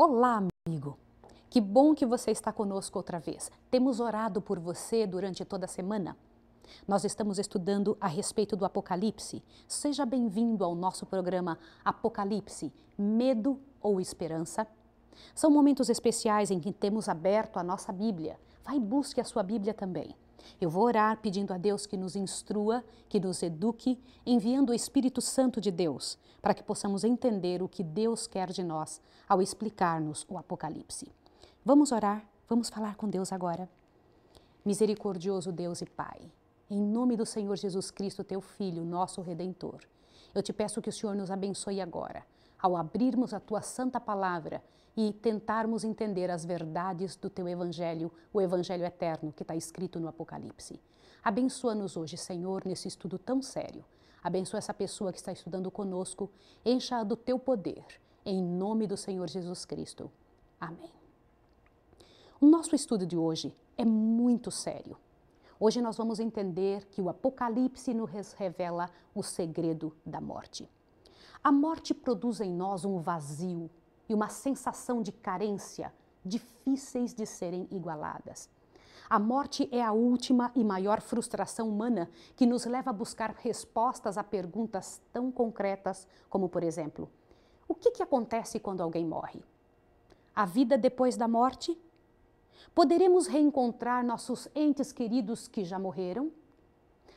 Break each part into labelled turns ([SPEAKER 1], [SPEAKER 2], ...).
[SPEAKER 1] Olá, amigo! Que bom que você está conosco outra vez. Temos orado por você durante toda a semana. Nós estamos estudando a respeito do Apocalipse. Seja bem-vindo ao nosso programa Apocalipse: Medo ou Esperança? São momentos especiais em que temos aberto a nossa Bíblia. Vai e busque a sua Bíblia também. Eu vou orar pedindo a Deus que nos instrua, que nos eduque, enviando o Espírito Santo de Deus, para que possamos entender o que Deus quer de nós ao explicar-nos o Apocalipse. Vamos orar, vamos falar com Deus agora. Misericordioso Deus e Pai, em nome do Senhor Jesus Cristo, teu Filho, nosso Redentor, eu te peço que o Senhor nos abençoe agora, ao abrirmos a tua santa palavra e tentarmos entender as verdades do teu Evangelho, o Evangelho eterno que está escrito no Apocalipse. Abençoa-nos hoje, Senhor, nesse estudo tão sério. Abençoa essa pessoa que está estudando conosco, encha-a do teu poder, em nome do Senhor Jesus Cristo. Amém. O nosso estudo de hoje é muito sério. Hoje nós vamos entender que o Apocalipse nos revela o segredo da morte. A morte produz em nós um vazio, e uma sensação de carência difíceis de serem igualadas. A morte é a última e maior frustração humana que nos leva a buscar respostas a perguntas tão concretas como, por exemplo, o que, que acontece quando alguém morre? A vida depois da morte? Poderemos reencontrar nossos entes queridos que já morreram?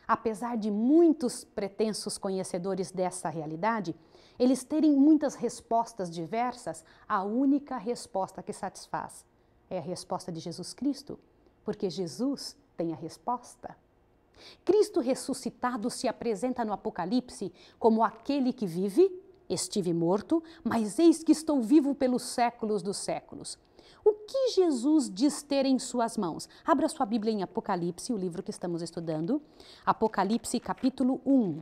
[SPEAKER 1] Apesar de muitos pretensos conhecedores dessa realidade, eles terem muitas respostas diversas, a única resposta que satisfaz é a resposta de Jesus Cristo, porque Jesus tem a resposta. Cristo ressuscitado se apresenta no Apocalipse como aquele que vive, estive morto, mas eis que estou vivo pelos séculos dos séculos. O que Jesus diz ter em suas mãos? Abra sua Bíblia em Apocalipse, o livro que estamos estudando, Apocalipse capítulo 1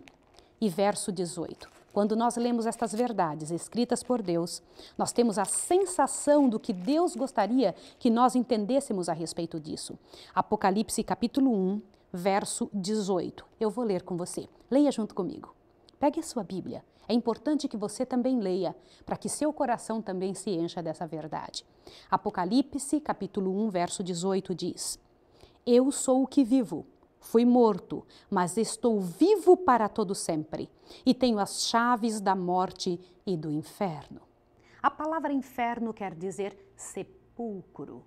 [SPEAKER 1] e verso 18. Quando nós lemos estas verdades escritas por Deus, nós temos a sensação do que Deus gostaria que nós entendêssemos a respeito disso. Apocalipse capítulo 1, verso 18. Eu vou ler com você. Leia junto comigo. Pegue a sua Bíblia. É importante que você também leia, para que seu coração também se encha dessa verdade. Apocalipse capítulo 1, verso 18 diz: Eu sou o que vivo Fui morto, mas estou vivo para todo sempre e tenho as chaves da morte e do inferno. A palavra inferno quer dizer sepulcro.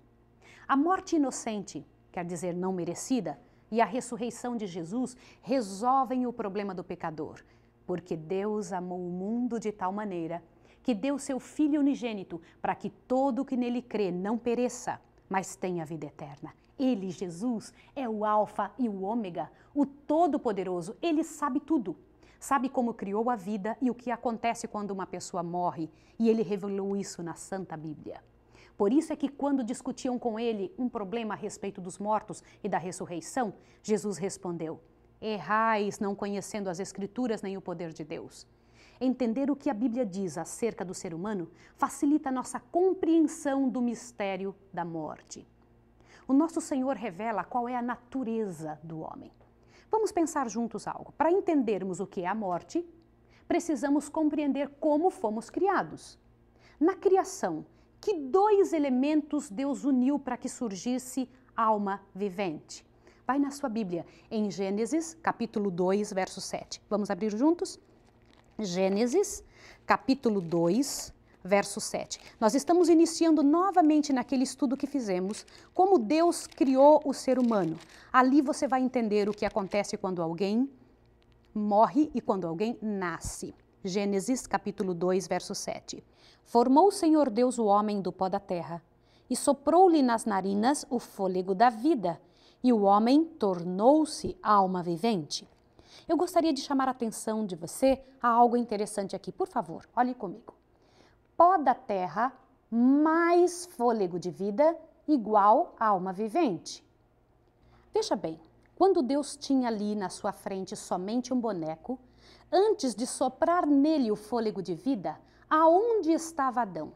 [SPEAKER 1] A morte inocente quer dizer não merecida, e a ressurreição de Jesus resolvem o problema do pecador, porque Deus amou o mundo de tal maneira que deu seu Filho unigênito para que todo o que nele crê não pereça, mas tenha vida eterna. Ele, Jesus, é o Alfa e o Ômega, o Todo-Poderoso. Ele sabe tudo. Sabe como criou a vida e o que acontece quando uma pessoa morre, e ele revelou isso na Santa Bíblia. Por isso é que, quando discutiam com ele um problema a respeito dos mortos e da ressurreição, Jesus respondeu: Errais não conhecendo as Escrituras nem o poder de Deus. Entender o que a Bíblia diz acerca do ser humano facilita a nossa compreensão do mistério da morte o nosso Senhor revela qual é a natureza do homem. Vamos pensar juntos algo. Para entendermos o que é a morte, precisamos compreender como fomos criados. Na criação, que dois elementos Deus uniu para que surgisse alma vivente? Vai na sua Bíblia, em Gênesis, capítulo 2, verso 7. Vamos abrir juntos? Gênesis, capítulo 2, verso 7. Nós estamos iniciando novamente naquele estudo que fizemos, como Deus criou o ser humano. Ali você vai entender o que acontece quando alguém morre e quando alguém nasce. Gênesis capítulo 2, verso 7. Formou o Senhor Deus o homem do pó da terra, e soprou-lhe nas narinas o fôlego da vida, e o homem tornou-se alma vivente. Eu gostaria de chamar a atenção de você a algo interessante aqui. Por favor, olhe comigo pó da terra mais fôlego de vida igual a alma vivente. Veja bem, quando Deus tinha ali na sua frente somente um boneco, antes de soprar nele o fôlego de vida, aonde estava Adão?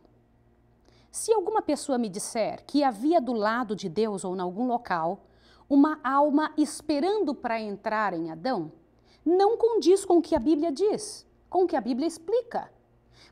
[SPEAKER 1] Se alguma pessoa me disser que havia do lado de Deus ou em algum local uma alma esperando para entrar em Adão, não condiz com o que a Bíblia diz, com o que a Bíblia explica.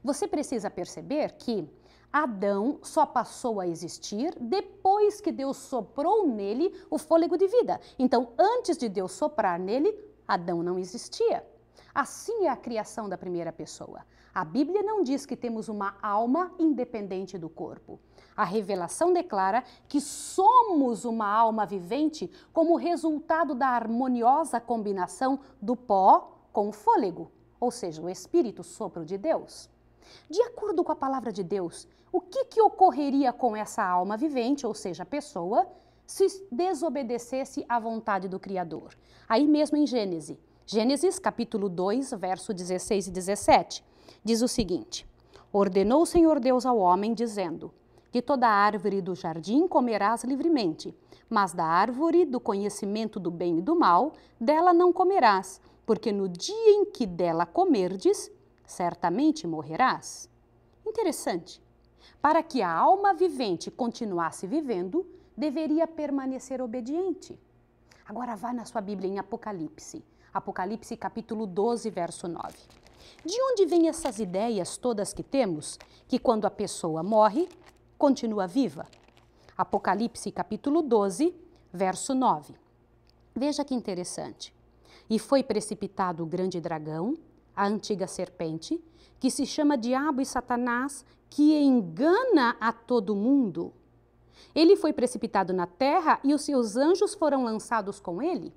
[SPEAKER 1] Você precisa perceber que Adão só passou a existir depois que Deus soprou nele o fôlego de vida. Então, antes de Deus soprar nele, Adão não existia. Assim é a criação da primeira pessoa. A Bíblia não diz que temos uma alma independente do corpo. A revelação declara que somos uma alma vivente como resultado da harmoniosa combinação do pó com o fôlego, ou seja, o espírito sopro de Deus. De acordo com a palavra de Deus, o que, que ocorreria com essa alma vivente, ou seja, a pessoa, se desobedecesse à vontade do Criador? Aí mesmo em Gênesis, Gênesis capítulo 2, verso 16 e 17, diz o seguinte: Ordenou o Senhor Deus ao homem, dizendo: De toda árvore do jardim comerás livremente, mas da árvore do conhecimento do bem e do mal, dela não comerás, porque no dia em que dela comerdes, certamente morrerás. Interessante. Para que a alma vivente continuasse vivendo, deveria permanecer obediente. Agora vá na sua Bíblia em Apocalipse, Apocalipse capítulo 12, verso 9. De onde vêm essas ideias todas que temos, que quando a pessoa morre, continua viva? Apocalipse capítulo 12, verso 9. Veja que interessante. E foi precipitado o grande dragão, a antiga serpente, que se chama Diabo e Satanás, que engana a todo mundo. Ele foi precipitado na terra e os seus anjos foram lançados com ele?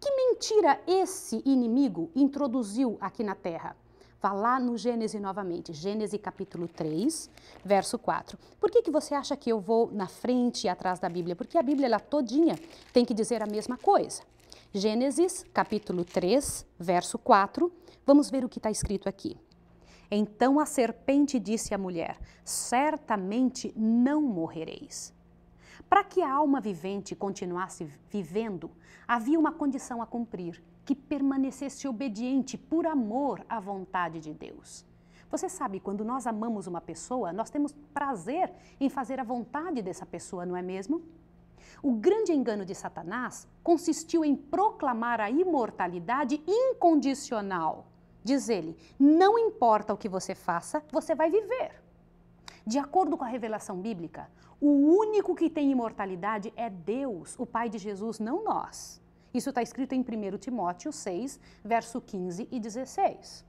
[SPEAKER 1] Que mentira esse inimigo introduziu aqui na terra? Vá lá no Gênesis novamente, Gênesis capítulo 3, verso 4. Por que, que você acha que eu vou na frente e atrás da Bíblia? Porque a Bíblia, ela todinha, tem que dizer a mesma coisa. Gênesis, capítulo 3, verso 4, vamos ver o que está escrito aqui. Então a serpente disse à mulher: Certamente não morrereis. Para que a alma vivente continuasse vivendo, havia uma condição a cumprir: que permanecesse obediente por amor à vontade de Deus. Você sabe, quando nós amamos uma pessoa, nós temos prazer em fazer a vontade dessa pessoa, não é mesmo? O grande engano de Satanás consistiu em proclamar a imortalidade incondicional. Diz ele: não importa o que você faça, você vai viver. De acordo com a revelação bíblica, o único que tem imortalidade é Deus, o Pai de Jesus, não nós. Isso está escrito em 1 Timóteo 6, verso 15 e 16.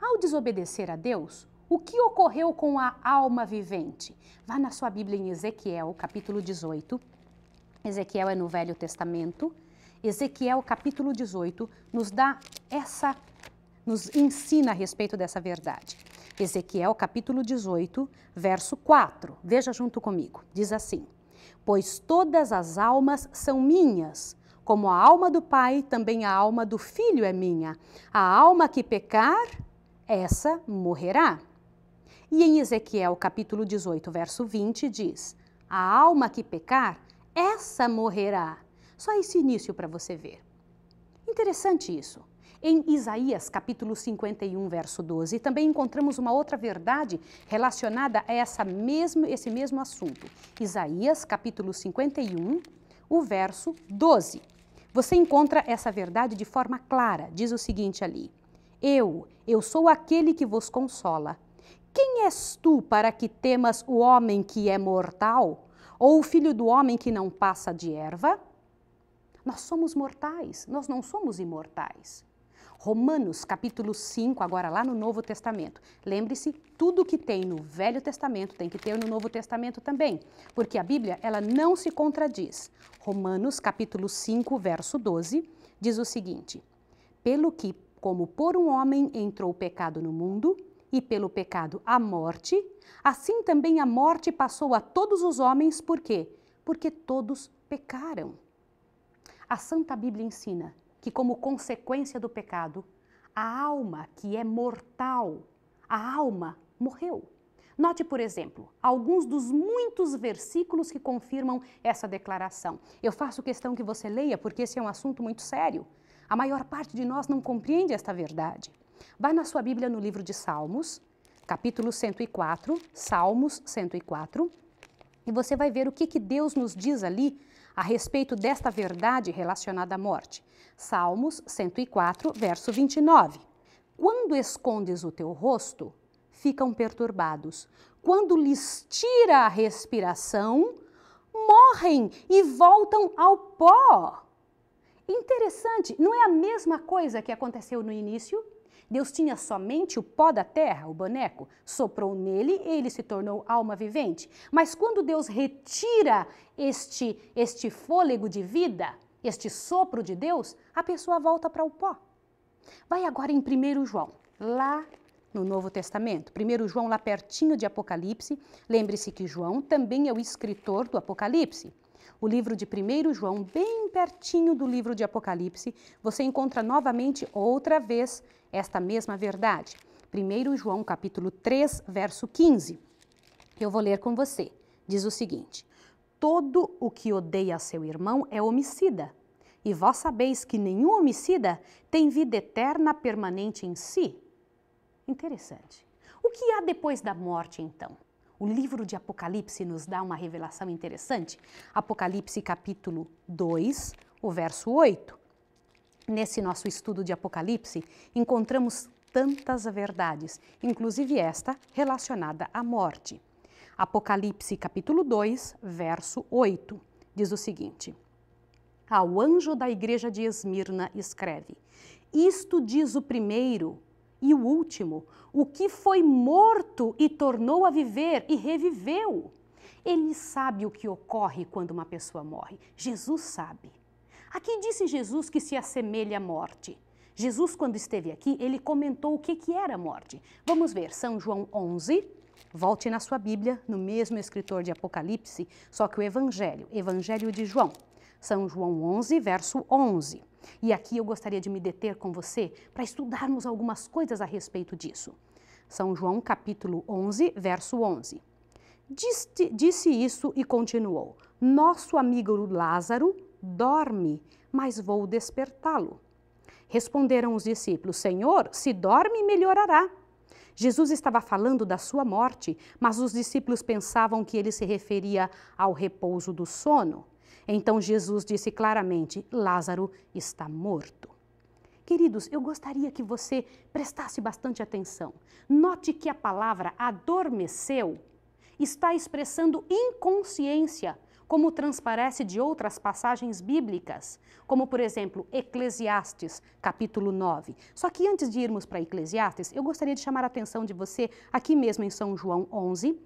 [SPEAKER 1] Ao desobedecer a Deus, o que ocorreu com a alma vivente? Vá na sua Bíblia em Ezequiel, capítulo 18, Ezequiel é no Velho Testamento. Ezequiel capítulo 18 nos dá essa nos ensina a respeito dessa verdade. Ezequiel capítulo 18, verso 4. Veja junto comigo. Diz assim: Pois todas as almas são minhas, como a alma do pai, também a alma do filho é minha. A alma que pecar, essa morrerá. E em Ezequiel capítulo 18, verso 20 diz: A alma que pecar, essa morrerá. Só esse início para você ver. Interessante isso. Em Isaías capítulo 51, verso 12, também encontramos uma outra verdade relacionada a essa mesmo, esse mesmo assunto. Isaías capítulo 51, o verso 12. Você encontra essa verdade de forma clara. Diz o seguinte ali: Eu, eu sou aquele que vos consola. Quem és tu para que temas o homem que é mortal? ou o filho do homem que não passa de erva? Nós somos mortais, nós não somos imortais. Romanos capítulo 5, agora lá no Novo Testamento. Lembre-se, tudo que tem no Velho Testamento tem que ter no Novo Testamento também, porque a Bíblia, ela não se contradiz. Romanos capítulo 5, verso 12, diz o seguinte: Pelo que, como por um homem entrou o pecado no mundo, e pelo pecado a morte, assim também a morte passou a todos os homens, por quê? Porque todos pecaram. A Santa Bíblia ensina que, como consequência do pecado, a alma que é mortal, a alma morreu. Note, por exemplo, alguns dos muitos versículos que confirmam essa declaração. Eu faço questão que você leia, porque esse é um assunto muito sério. A maior parte de nós não compreende esta verdade. Vai na sua Bíblia no livro de Salmos, capítulo 104, Salmos 104, e você vai ver o que, que Deus nos diz ali a respeito desta verdade relacionada à morte. Salmos 104, verso 29. Quando escondes o teu rosto, ficam perturbados. Quando lhes tira a respiração, morrem e voltam ao pó. Interessante, não é a mesma coisa que aconteceu no início? Deus tinha somente o pó da terra, o boneco, soprou nele e ele se tornou alma vivente. Mas quando Deus retira este, este fôlego de vida, este sopro de Deus, a pessoa volta para o pó. Vai agora em 1 João, lá no Novo Testamento. 1 João, lá pertinho de Apocalipse. Lembre-se que João também é o escritor do Apocalipse. O livro de 1 João, bem pertinho do livro de Apocalipse, você encontra novamente, outra vez, esta mesma verdade. 1 João, capítulo 3, verso 15. Eu vou ler com você. Diz o seguinte: Todo o que odeia seu irmão é homicida. E vós sabeis que nenhum homicida tem vida eterna permanente em si. Interessante. O que há depois da morte, então? O livro de Apocalipse nos dá uma revelação interessante. Apocalipse capítulo 2, o verso 8. Nesse nosso estudo de Apocalipse, encontramos tantas verdades, inclusive esta relacionada à morte. Apocalipse capítulo 2, verso 8, diz o seguinte: Ao anjo da igreja de Esmirna escreve: Isto diz o primeiro, e o último, o que foi morto e tornou a viver e reviveu. Ele sabe o que ocorre quando uma pessoa morre. Jesus sabe. Aqui disse Jesus que se assemelha à morte. Jesus, quando esteve aqui, ele comentou o que, que era a morte. Vamos ver, São João 11, volte na sua Bíblia, no mesmo escritor de Apocalipse, só que o Evangelho, Evangelho de João. São João 11, verso 11. E aqui eu gostaria de me deter com você para estudarmos algumas coisas a respeito disso. São João capítulo 11, verso 11. Disse, disse isso e continuou: Nosso amigo Lázaro dorme, mas vou despertá-lo. Responderam os discípulos: Senhor, se dorme, melhorará. Jesus estava falando da sua morte, mas os discípulos pensavam que ele se referia ao repouso do sono. Então Jesus disse claramente: Lázaro está morto. Queridos, eu gostaria que você prestasse bastante atenção. Note que a palavra adormeceu está expressando inconsciência, como transparece de outras passagens bíblicas, como por exemplo Eclesiastes, capítulo 9. Só que antes de irmos para Eclesiastes, eu gostaria de chamar a atenção de você aqui mesmo em São João 11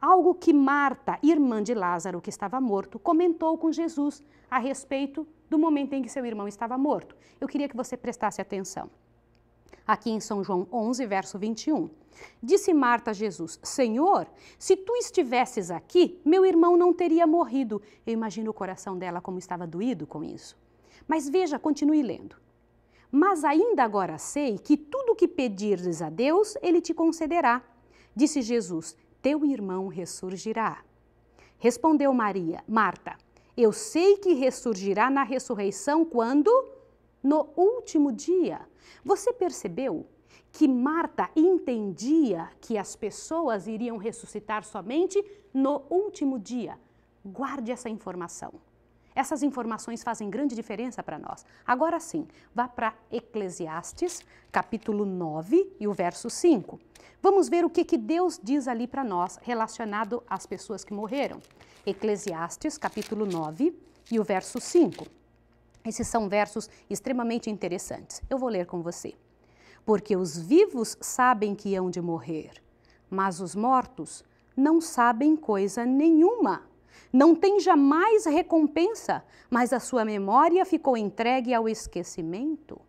[SPEAKER 1] algo que Marta, irmã de Lázaro, que estava morto, comentou com Jesus a respeito do momento em que seu irmão estava morto. Eu queria que você prestasse atenção. Aqui em São João 11, verso 21. Disse Marta a Jesus: Senhor, se tu estivesses aqui, meu irmão não teria morrido. Eu imagino o coração dela como estava doído com isso. Mas veja, continue lendo. Mas ainda agora sei que tudo o que pedirdes a Deus, ele te concederá. Disse Jesus: teu irmão ressurgirá. Respondeu Maria, Marta, eu sei que ressurgirá na ressurreição quando? No último dia. Você percebeu que Marta entendia que as pessoas iriam ressuscitar somente no último dia? Guarde essa informação. Essas informações fazem grande diferença para nós. Agora sim, vá para Eclesiastes, capítulo 9 e o verso 5. Vamos ver o que, que Deus diz ali para nós relacionado às pessoas que morreram. Eclesiastes, capítulo 9 e o verso 5. Esses são versos extremamente interessantes. Eu vou ler com você. Porque os vivos sabem que hão de morrer, mas os mortos não sabem coisa nenhuma. Não tem jamais recompensa, mas a sua memória ficou entregue ao esquecimento.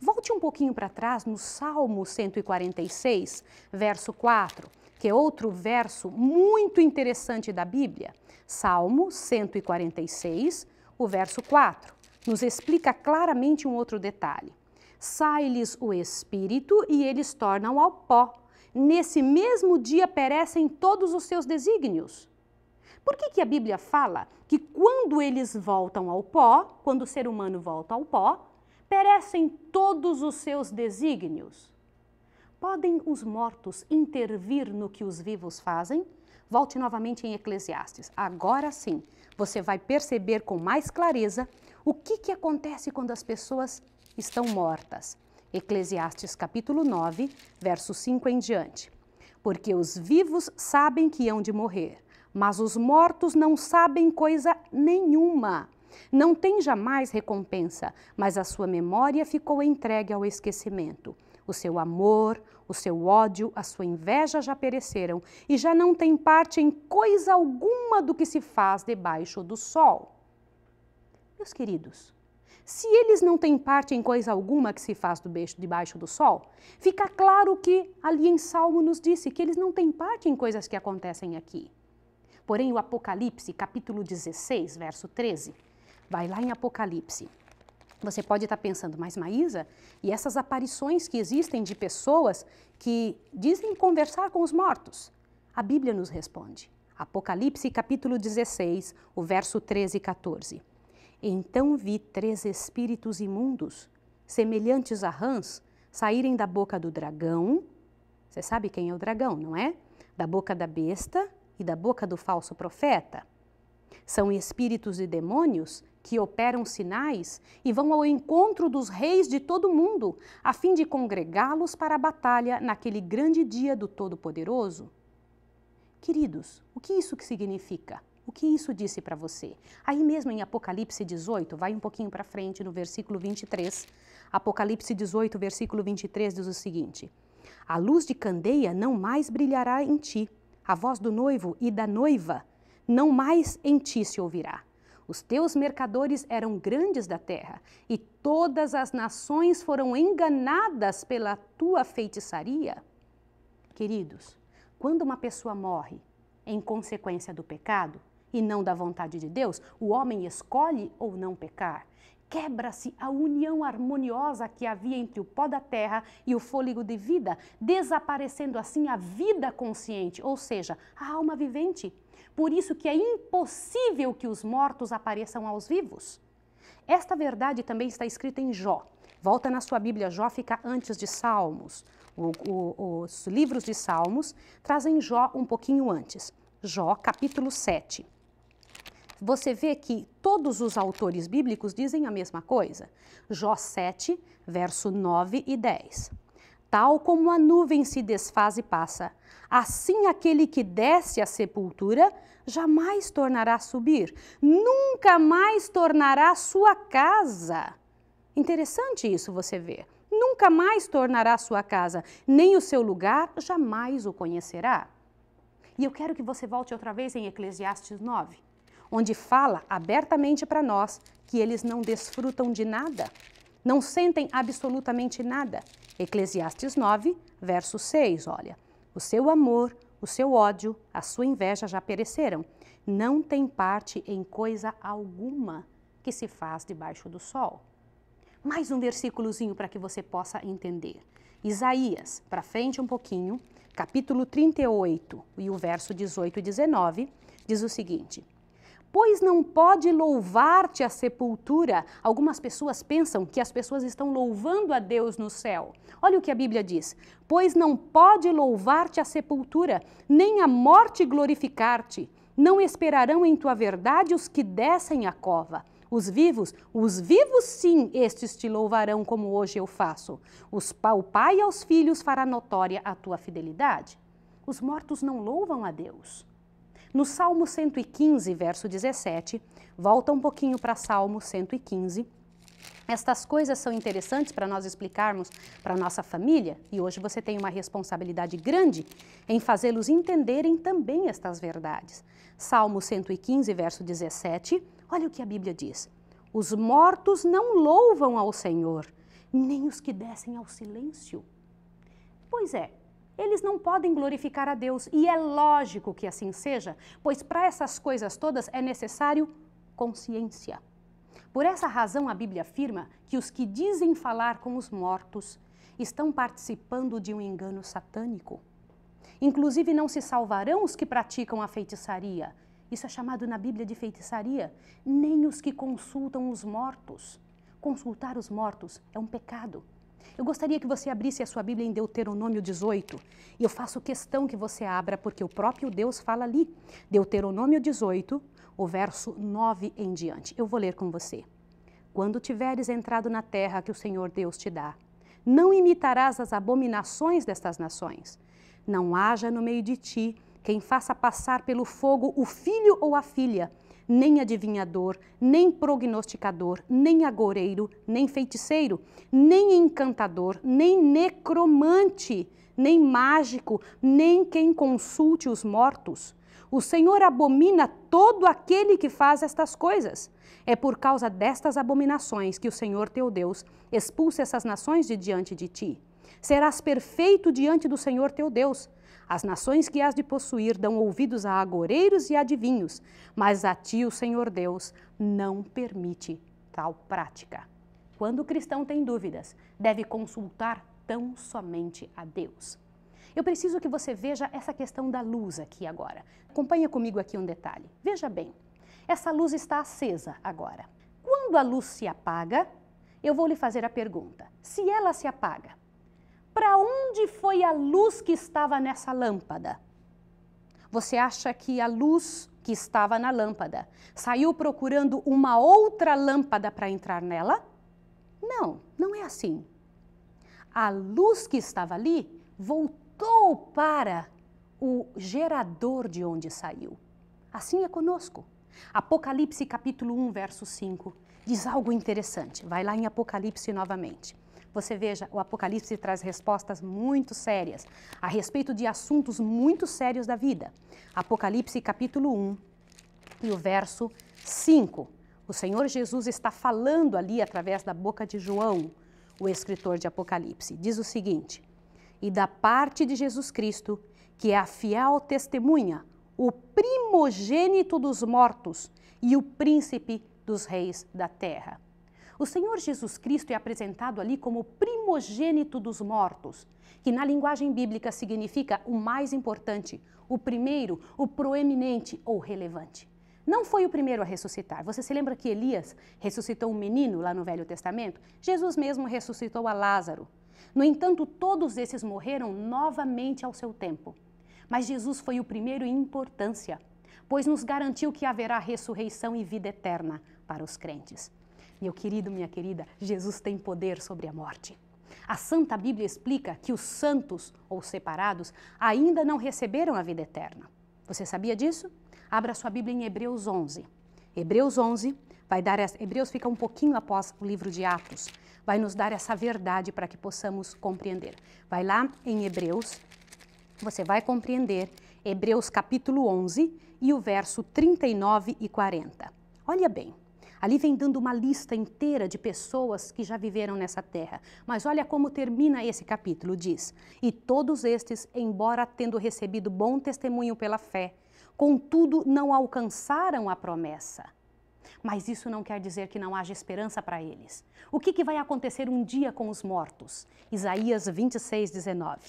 [SPEAKER 1] Volte um pouquinho para trás no Salmo 146, verso 4, que é outro verso muito interessante da Bíblia. Salmo 146, o verso 4, nos explica claramente um outro detalhe. Sai-lhes o espírito e eles tornam ao pó. Nesse mesmo dia perecem todos os seus desígnios. Por que, que a Bíblia fala que quando eles voltam ao pó, quando o ser humano volta ao pó, perecem todos os seus desígnios? Podem os mortos intervir no que os vivos fazem? Volte novamente em Eclesiastes. Agora sim, você vai perceber com mais clareza o que, que acontece quando as pessoas estão mortas. Eclesiastes capítulo 9, verso 5 em diante. Porque os vivos sabem que hão de morrer, mas os mortos não sabem coisa nenhuma. Não tem jamais recompensa, mas a sua memória ficou entregue ao esquecimento. O seu amor, o seu ódio, a sua inveja já pereceram e já não tem parte em coisa alguma do que se faz debaixo do sol. Meus queridos, se eles não têm parte em coisa alguma que se faz debaixo do sol, fica claro que ali em Salmo nos disse que eles não têm parte em coisas que acontecem aqui. Porém, o Apocalipse, capítulo 16, verso 13, vai lá em Apocalipse. Você pode estar pensando, mas Maísa, e essas aparições que existem de pessoas que dizem conversar com os mortos? A Bíblia nos responde. Apocalipse, capítulo 16, o verso 13 e 14. Então vi três espíritos imundos, semelhantes a rãs, saírem da boca do dragão. Você sabe quem é o dragão, não é? Da boca da besta e da boca do falso profeta? São espíritos e demônios que operam sinais e vão ao encontro dos reis de todo o mundo, a fim de congregá-los para a batalha naquele grande dia do Todo-Poderoso? Queridos, o que isso que significa? O que isso disse para você? Aí mesmo em Apocalipse 18, vai um pouquinho para frente no versículo 23. Apocalipse 18, versículo 23 diz o seguinte: A luz de candeia não mais brilhará em ti a voz do noivo e da noiva, não mais em ti se ouvirá. Os teus mercadores eram grandes da terra, e todas as nações foram enganadas pela tua feitiçaria. Queridos, quando uma pessoa morre em consequência do pecado e não da vontade de Deus, o homem escolhe ou não pecar quebra-se a união harmoniosa que havia entre o pó da terra e o fôlego de vida, desaparecendo assim a vida consciente, ou seja, a alma vivente. Por isso que é impossível que os mortos apareçam aos vivos. Esta verdade também está escrita em Jó. Volta na sua Bíblia, Jó fica antes de Salmos. O, o, os livros de Salmos trazem Jó um pouquinho antes. Jó, capítulo 7 você vê que todos os autores bíblicos dizem a mesma coisa. Jó 7, verso 9 e 10. Tal como a nuvem se desfaz e passa, assim aquele que desce à sepultura jamais tornará a subir, nunca mais tornará sua casa. Interessante isso você ver. Nunca mais tornará sua casa, nem o seu lugar jamais o conhecerá. E eu quero que você volte outra vez em Eclesiastes 9 onde fala abertamente para nós que eles não desfrutam de nada, não sentem absolutamente nada. Eclesiastes 9, verso 6, olha. O seu amor, o seu ódio, a sua inveja já pereceram. Não tem parte em coisa alguma que se faz debaixo do sol. Mais um versículozinho para que você possa entender. Isaías, para frente um pouquinho, capítulo 38 e o verso 18 e 19, diz o seguinte: pois não pode louvar-te a sepultura. Algumas pessoas pensam que as pessoas estão louvando a Deus no céu. Olha o que a Bíblia diz: pois não pode louvar-te a sepultura, nem a morte glorificar-te. Não esperarão em tua verdade os que descem a cova. Os vivos, os vivos sim, estes te louvarão como hoje eu faço. Os, o pai aos filhos fará notória a tua fidelidade. Os mortos não louvam a Deus. No Salmo 115, verso 17, volta um pouquinho para Salmo 115. Estas coisas são interessantes para nós explicarmos para nossa família, e hoje você tem uma responsabilidade grande em fazê-los entenderem também estas verdades. Salmo 115, verso 17, olha o que a Bíblia diz: Os mortos não louvam ao Senhor, nem os que descem ao silêncio. Pois é, eles não podem glorificar a Deus. E é lógico que assim seja, pois para essas coisas todas é necessário consciência. Por essa razão, a Bíblia afirma que os que dizem falar com os mortos estão participando de um engano satânico. Inclusive, não se salvarão os que praticam a feitiçaria. Isso é chamado na Bíblia de feitiçaria. Nem os que consultam os mortos. Consultar os mortos é um pecado. Eu gostaria que você abrisse a sua Bíblia em Deuteronômio 18. E eu faço questão que você abra, porque o próprio Deus fala ali. Deuteronômio 18, o verso 9 em diante. Eu vou ler com você. Quando tiveres entrado na terra que o Senhor Deus te dá, não imitarás as abominações destas nações. Não haja no meio de ti quem faça passar pelo fogo o filho ou a filha nem adivinhador, nem prognosticador, nem agoreiro, nem feiticeiro, nem encantador, nem necromante, nem mágico, nem quem consulte os mortos. O Senhor abomina todo aquele que faz estas coisas. É por causa destas abominações que o Senhor teu Deus expulsa essas nações de diante de ti. Serás perfeito diante do Senhor teu Deus as nações que as de possuir dão ouvidos a agoreiros e adivinhos, mas a ti o Senhor Deus não permite tal prática. Quando o cristão tem dúvidas, deve consultar tão somente a Deus. Eu preciso que você veja essa questão da luz aqui agora. Acompanha comigo aqui um detalhe. Veja bem, essa luz está acesa agora. Quando a luz se apaga, eu vou lhe fazer a pergunta: se ela se apaga, para onde foi a luz que estava nessa lâmpada? Você acha que a luz que estava na lâmpada saiu procurando uma outra lâmpada para entrar nela? Não, não é assim. A luz que estava ali voltou para o gerador de onde saiu. Assim é conosco. Apocalipse capítulo 1, verso 5 diz algo interessante. Vai lá em Apocalipse novamente. Você veja, o Apocalipse traz respostas muito sérias a respeito de assuntos muito sérios da vida. Apocalipse capítulo 1 e o verso 5. O Senhor Jesus está falando ali através da boca de João, o escritor de Apocalipse. Diz o seguinte: E da parte de Jesus Cristo, que é a fiel testemunha, o primogênito dos mortos e o príncipe dos reis da terra. O Senhor Jesus Cristo é apresentado ali como o primogênito dos mortos, que na linguagem bíblica significa o mais importante, o primeiro, o proeminente ou relevante. Não foi o primeiro a ressuscitar. Você se lembra que Elias ressuscitou um menino lá no Velho Testamento? Jesus mesmo ressuscitou a Lázaro. No entanto, todos esses morreram novamente ao seu tempo. Mas Jesus foi o primeiro em importância, pois nos garantiu que haverá ressurreição e vida eterna para os crentes. Meu querido, minha querida, Jesus tem poder sobre a morte. A Santa Bíblia explica que os santos, ou separados, ainda não receberam a vida eterna. Você sabia disso? Abra sua Bíblia em Hebreus 11. Hebreus 11 vai dar essa, Hebreus fica um pouquinho após o livro de Atos, vai nos dar essa verdade para que possamos compreender. Vai lá em Hebreus, você vai compreender Hebreus capítulo 11 e o verso 39 e 40. Olha bem, Ali vem dando uma lista inteira de pessoas que já viveram nessa terra. Mas olha como termina esse capítulo: diz, E todos estes, embora tendo recebido bom testemunho pela fé, contudo não alcançaram a promessa. Mas isso não quer dizer que não haja esperança para eles. O que, que, vai acontecer um dia com os mortos? Isaías 26, 19.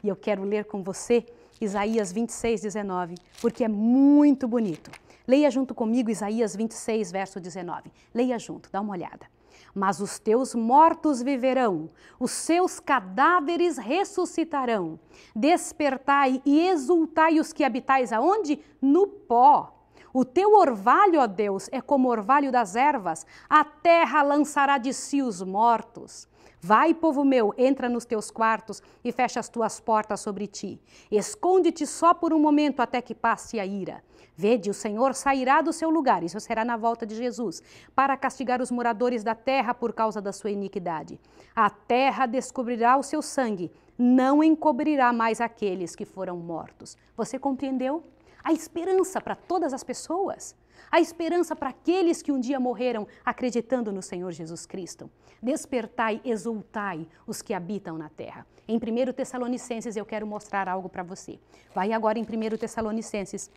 [SPEAKER 1] E eu quero ler com você Isaías 26, 19, porque é muito bonito. Leia junto comigo Isaías 26, verso 19. Leia junto, dá uma olhada. Mas os teus mortos viverão, os seus cadáveres ressuscitarão. Despertai e exultai os que habitais aonde? No pó. O teu orvalho, ó Deus, é como o orvalho das ervas, a terra lançará de si os mortos. Vai, povo meu, entra nos teus quartos e fecha as tuas portas sobre ti. Esconde-te só por um momento até que passe a ira. Vede, o Senhor sairá do seu lugar, isso será na volta de Jesus, para castigar os moradores da terra por causa da sua iniquidade. A terra descobrirá o seu sangue, não encobrirá mais aqueles que foram mortos. Você compreendeu? A esperança para todas as pessoas a esperança para aqueles que um dia morreram acreditando no Senhor Jesus Cristo. Despertai, exultai os que habitam na terra. Em 1 Tessalonicenses, eu quero mostrar algo para você. Vai agora em 1 Tessalonicenses,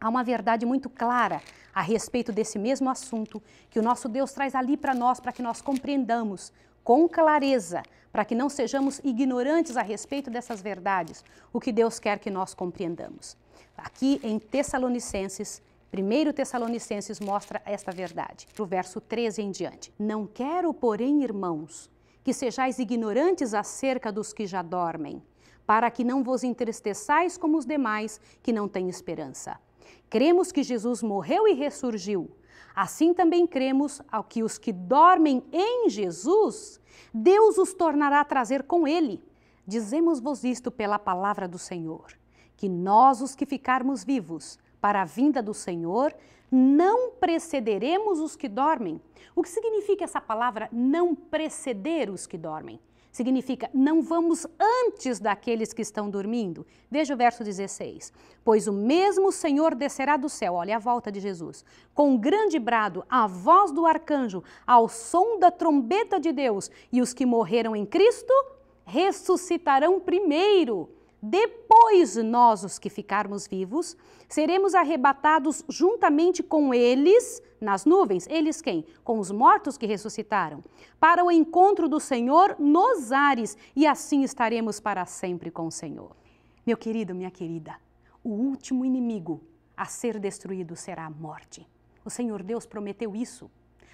[SPEAKER 1] há uma verdade muito clara a respeito desse mesmo assunto que o nosso Deus traz ali para nós, para que nós compreendamos com clareza, para que não sejamos ignorantes a respeito dessas verdades, o que Deus quer que nós compreendamos. Aqui em Tessalonicenses, 1 Tessalonicenses mostra esta verdade, para o verso 13 em diante. Não quero, porém, irmãos, que sejais ignorantes acerca dos que já dormem, para que não vos entristeçais como os demais que não têm esperança. Cremos que Jesus morreu e ressurgiu. Assim também cremos ao que os que dormem em Jesus, Deus os tornará a trazer com ele. Dizemos-vos isto pela palavra do Senhor, que nós, os que ficarmos vivos, para a vinda do Senhor, não precederemos os que dormem. O que significa essa palavra não preceder os que dormem? Significa não vamos antes daqueles que estão dormindo. Veja o verso 16. Pois o mesmo Senhor descerá do céu, olha a volta de Jesus, com um grande brado, a voz do arcanjo, ao som da trombeta de Deus, e os que morreram em Cristo ressuscitarão primeiro. Depois nós, os que ficarmos vivos, seremos arrebatados juntamente com eles nas nuvens. Eles quem? Com os mortos que ressuscitaram. Para o encontro do Senhor nos ares, e assim estaremos para sempre com o Senhor. Meu querido, minha querida, o último inimigo a ser destruído será a morte. O Senhor Deus prometeu isso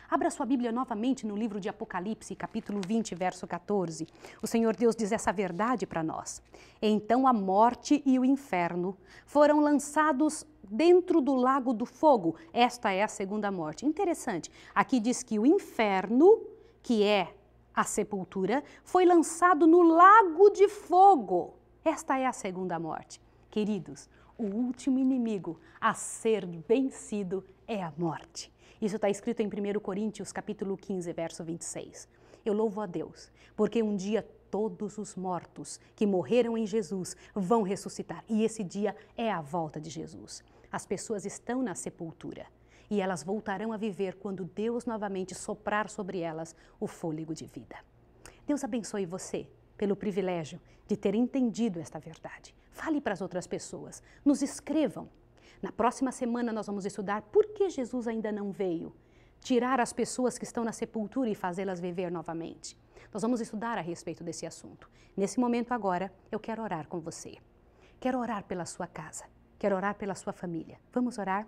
[SPEAKER 1] Abra sua Bíblia novamente no livro de Apocalipse, capítulo 20, verso 14. O Senhor Deus diz essa verdade para nós. Então a morte e o inferno foram lançados dentro do lago do fogo. Esta é a segunda morte. Interessante. Aqui diz que o inferno, que é a sepultura, foi lançado no lago de fogo. Esta é a segunda morte. Queridos, o último inimigo a ser vencido é a morte. Isso está escrito em 1 Coríntios, capítulo 15, verso 26. Eu louvo a Deus, porque um dia todos os mortos que morreram em Jesus vão ressuscitar, e esse dia é a volta de Jesus. As pessoas estão na sepultura e elas voltarão a viver quando Deus novamente soprar sobre elas o fôlego de vida. Deus abençoe você pelo privilégio de ter entendido esta verdade. Fale para as outras pessoas, nos escrevam na próxima semana nós vamos estudar por que Jesus ainda não veio tirar as pessoas que estão na sepultura e fazê-las viver novamente. Nós vamos estudar a respeito desse assunto. Nesse momento agora, eu quero orar com você. Quero orar pela sua casa, quero orar pela sua família. Vamos orar?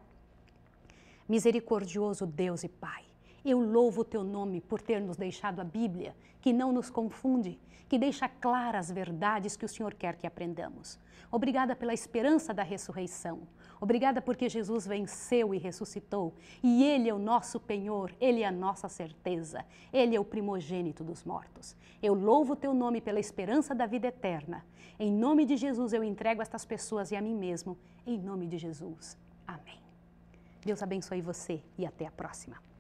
[SPEAKER 1] Misericordioso Deus e Pai, eu louvo o teu nome por ter nos deixado a Bíblia, que não nos confunde, que deixa claras as verdades que o Senhor quer que aprendamos. Obrigada pela esperança da ressurreição. Obrigada porque Jesus venceu e ressuscitou. E Ele é o nosso penhor, Ele é a nossa certeza, Ele é o primogênito dos mortos. Eu louvo o Teu nome pela esperança da vida eterna. Em nome de Jesus eu entrego estas pessoas e a mim mesmo. Em nome de Jesus. Amém. Deus abençoe você e até a próxima.